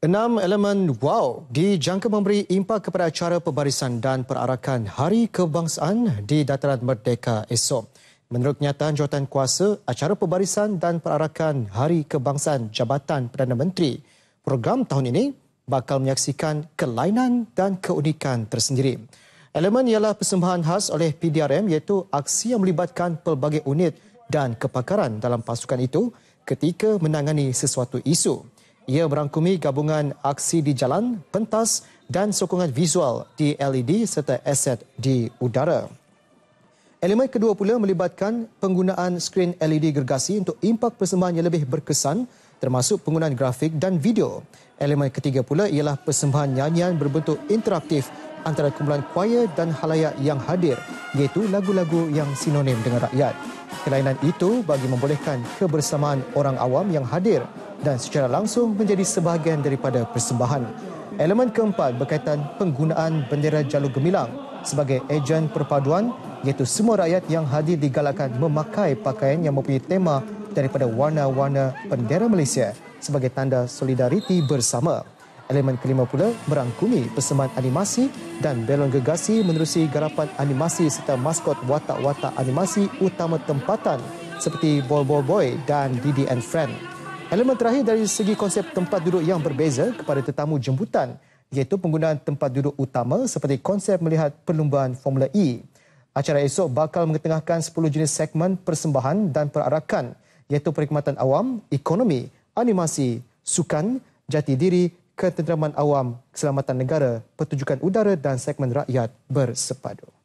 Enam elemen WOW dijangka memberi impak kepada acara pembarisan dan perarakan Hari Kebangsaan di Dataran Merdeka esok. Menurut kenyataan jawatan kuasa, acara pembarisan dan perarakan Hari Kebangsaan Jabatan Perdana Menteri program tahun ini bakal menyaksikan kelainan dan keunikan tersendiri. Elemen ialah persembahan khas oleh PDRM iaitu aksi yang melibatkan pelbagai unit dan kepakaran dalam pasukan itu ketika menangani sesuatu isu ia merangkumi gabungan aksi di jalan, pentas dan sokongan visual di LED serta aset di udara. Elemen kedua pula melibatkan penggunaan skrin LED gergasi untuk impak persembahan yang lebih berkesan termasuk penggunaan grafik dan video. Elemen ketiga pula ialah persembahan nyanyian berbentuk interaktif antara kumpulan kuaya dan halayak yang hadir iaitu lagu-lagu yang sinonim dengan rakyat. Kelainan itu bagi membolehkan kebersamaan orang awam yang hadir dan secara langsung menjadi sebahagian daripada persembahan. Elemen keempat berkaitan penggunaan bendera Jalur Gemilang sebagai ejen perpaduan iaitu semua rakyat yang hadir digalakkan memakai pakaian yang mempunyai tema daripada warna-warna bendera Malaysia sebagai tanda solidariti bersama. Elemen kelima pula merangkumi persembahan animasi dan belon gegasi menerusi garapan animasi serta maskot watak-watak animasi utama tempatan seperti Ball Ball Boy dan Didi and Friend. Elemen terakhir dari segi konsep tempat duduk yang berbeza kepada tetamu jemputan iaitu penggunaan tempat duduk utama seperti konsep melihat perlumbaan Formula E. Acara esok bakal mengetengahkan 10 jenis segmen persembahan dan perarakan iaitu perkhidmatan awam, ekonomi, animasi, sukan, jati diri, ketenteraman awam, keselamatan negara, pertunjukan udara dan segmen rakyat bersepadu.